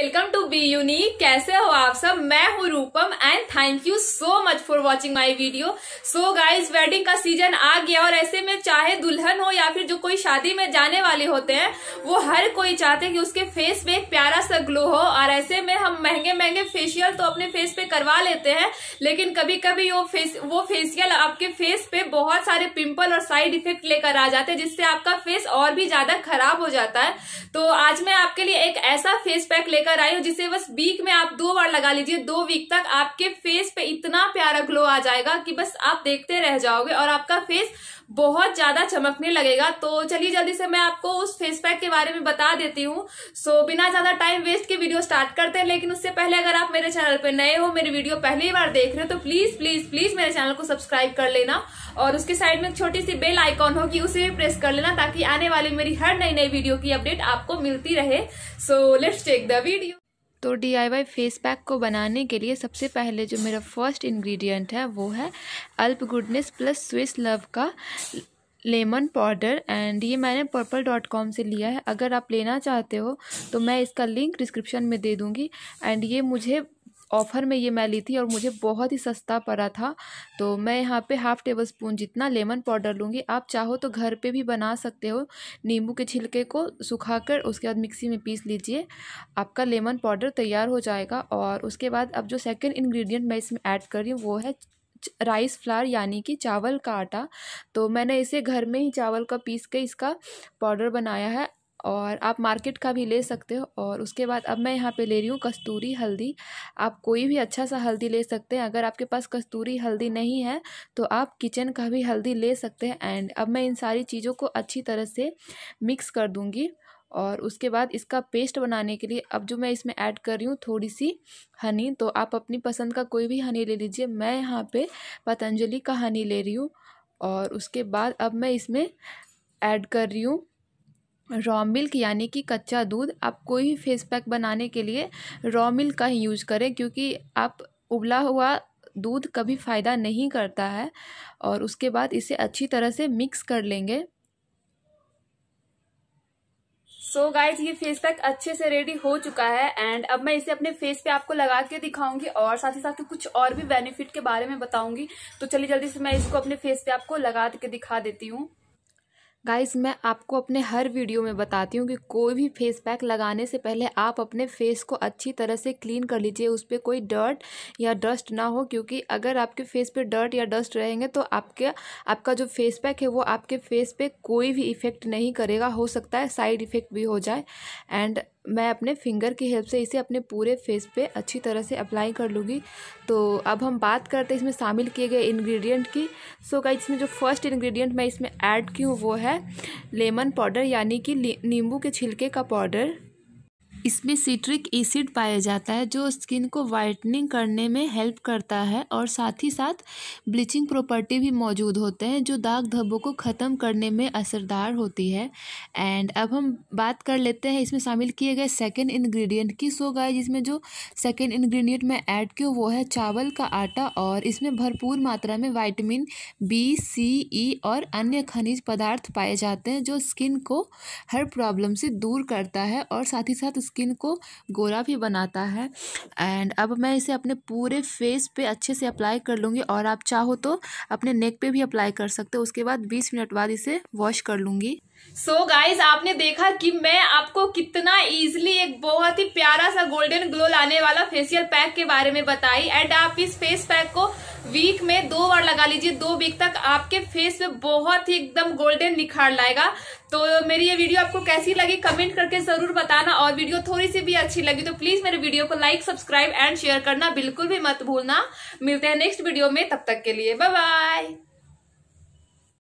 welcome to be unique कैसे हो आप सब मैं हूँ Rupam and thank you so much for watching my video so guys wedding का सीजन आ गया और ऐसे में चाहे दुल्हन हो या फिर जो कोई शादी में जाने वाले होते हैं वो हर कोई चाहते हैं कि उसके फेस पे एक प्यारा सा ग्लो हो और ऐसे में हम महंगे महंगे फेशियल तो अपने फेस पे करवा लेते हैं लेकिन कभी कभी वो फेस वो फेशियल आपके फेस पे बहुत सारे पिम्पल और साइड इफेक्ट लेकर आ जाते हैं जिससे आपका फेस और भी ज्यादा खराब हो जाता है तो आज मैं आपके लिए एक ऐसा फेस पैक लेकर लेकर आई हूँ जिसे बस वीक में आप दो बार लगा लीजिए दो वीक तक आपके फेस पे इतना प्यारा ग्लो आ जाएगा कि बस आप देखते रह जाओगे और आपका फेस बहुत ज्यादा चमकने लगेगा तो चलिए जल्दी से मैं आपको उस फेस पैक के बारे में बता देती हूँ सो बिना ज्यादा टाइम वेस्ट के वीडियो स्टार्ट करते हैं लेकिन उससे पहले अगर आप मेरे चैनल पर नए हो मेरी वीडियो पहली बार देख रहे हो तो प्लीज प्लीज प्लीज मेरे चैनल को सब्सक्राइब कर लेना और उसके साइड में छोटी सी बेल आइकॉन होगी उसे भी प्रेस कर लेना ताकि आने वाली मेरी हर नई नई वीडियो की अपडेट आपको मिलती रहे सो लेट्स टेक दी तो D I Y face pack को बनाने के लिए सबसे पहले जो मेरा फर्स्ट इन्ग्रीडियंट है वो है अल्प गुडनेस प्लस स्विस लव का लेमन पाउडर एंड ये मैंने पर्पल डॉट कॉम से लिया है अगर आप लेना चाहते हो तो मैं इसका लिंक डिस्क्रिप्शन में दे दूँगी एंड ये मुझे ऑफ़र में ये मैं ली थी और मुझे बहुत ही सस्ता पड़ा था तो मैं यहाँ पे हाफ़ टेबल स्पून जितना लेमन पाउडर लूँगी आप चाहो तो घर पे भी बना सकते हो नींबू के छिलके को सुखा कर उसके बाद मिक्सी में पीस लीजिए आपका लेमन पाउडर तैयार हो जाएगा और उसके बाद अब जो सेकेंड इन्ग्रीडियंट मैं इसमें ऐड कर रही हूँ वो है राइस फ्लार यानी कि चावल का आटा तो मैंने इसे घर में ही चावल का पीस के इसका पाउडर बनाया है और आप मार्केट का भी ले सकते हो और उसके बाद अब मैं यहाँ पे ले रही हूँ कस्तूरी हल्दी आप कोई भी अच्छा सा हल्दी ले सकते हैं अगर आपके पास कस्तूरी हल्दी नहीं है तो आप किचन का भी हल्दी ले सकते हैं एंड अब मैं इन सारी चीज़ों को अच्छी तरह से मिक्स कर दूँगी और उसके बाद इसका पेस्ट बनाने के लिए अब जो मैं इसमें ऐड कर रही हूँ थोड़ी सी हनी तो आप अपनी पसंद का कोई भी हनी ले लीजिए मैं यहाँ पे पतंजलि का हनी ले रही हूँ और उसके बाद अब मैं इसमें ऐड कर रही हूँ रॉ मिल्क यानी कि कच्चा दूध आप कोई भी फेस पैक बनाने के लिए रॉ मिल्क का ही यूज़ करें क्योंकि आप उबला हुआ दूध कभी फ़ायदा नहीं करता है और उसके बाद इसे अच्छी तरह से मिक्स कर लेंगे सो so गाइज ये फेस पैक अच्छे से रेडी हो चुका है एंड अब मैं इसे अपने फेस पे आपको लगा के दिखाऊंगी और साथ ही साथ कुछ और भी बेनिफिट के बारे में बताऊंगी तो चलिए जल्दी से मैं इसको अपने फेस पे आपको लगा के दिखा देती हूँ गाइस मैं आपको अपने हर वीडियो में बताती हूँ कि कोई भी फेस पैक लगाने से पहले आप अपने फेस को अच्छी तरह से क्लीन कर लीजिए उस पर कोई डर्ट या डस्ट ना हो क्योंकि अगर आपके फेस पे डर्ट या डस्ट रहेंगे तो आपके आपका जो फेस पैक है वो आपके फेस पे कोई भी इफ़ेक्ट नहीं करेगा हो सकता है साइड इफ़ेक्ट भी हो जाए एंड मैं अपने फिंगर की हेल्प से इसे अपने पूरे फेस पे अच्छी तरह से अप्लाई कर लूँगी तो अब हम बात करते हैं इसमें शामिल किए गए इंग्रेडिएंट की सो का इसमें जो फर्स्ट इंग्रेडिएंट मैं इसमें ऐड की हूँ वो है लेमन पाउडर यानी कि नींबू के छिलके का पाउडर इसमें सिट्रिक एसिड पाया जाता है जो स्किन को वाइटनिंग करने में हेल्प करता है और साथ ही साथ ब्लीचिंग प्रॉपर्टी भी मौजूद होते हैं जो दाग धब्बों को ख़त्म करने में असरदार होती है एंड अब हम बात कर लेते हैं इसमें शामिल किए गए सेकेंड इन्ग्रीडियंट की सो गाय जिसमें जो सेकेंड इन्ग्रीडियंट मैं ऐड की वो है चावल का आटा और इसमें भरपूर मात्रा में वाइटमिन बी सी ई और अन्य खनिज पदार्थ पाए जाते हैं जो स्किन को हर प्रॉब्लम से दूर करता है और साथ ही साथ स्किन को गोरा भी बनाता है एंड अब मैं इसे अपने पूरे फेस पे अच्छे से अप्लाई कर लूँगी और आप चाहो तो अपने नेक पे भी अप्लाई कर सकते हो उसके बाद बीस मिनट बाद इसे वॉश कर लूँगी सो so गाइज आपने देखा कि मैं आपको कितना इजिली एक बहुत ही प्यारा सा गोल्डन ग्लो लाने वाला फेशियल पैक के बारे में बताई एंड आप इस फेस पैक को वीक में दो बार लगा लीजिए दो वीक तक आपके फेस पे बहुत ही एकदम गोल्डन निखार लाएगा तो मेरी ये वीडियो आपको कैसी लगी कमेंट करके जरूर बताना और वीडियो थोड़ी सी भी अच्छी लगी तो प्लीज मेरे वीडियो को लाइक सब्सक्राइब एंड शेयर करना बिल्कुल भी मत भूलना मिलते हैं नेक्स्ट वीडियो में तब तक के लिए बाय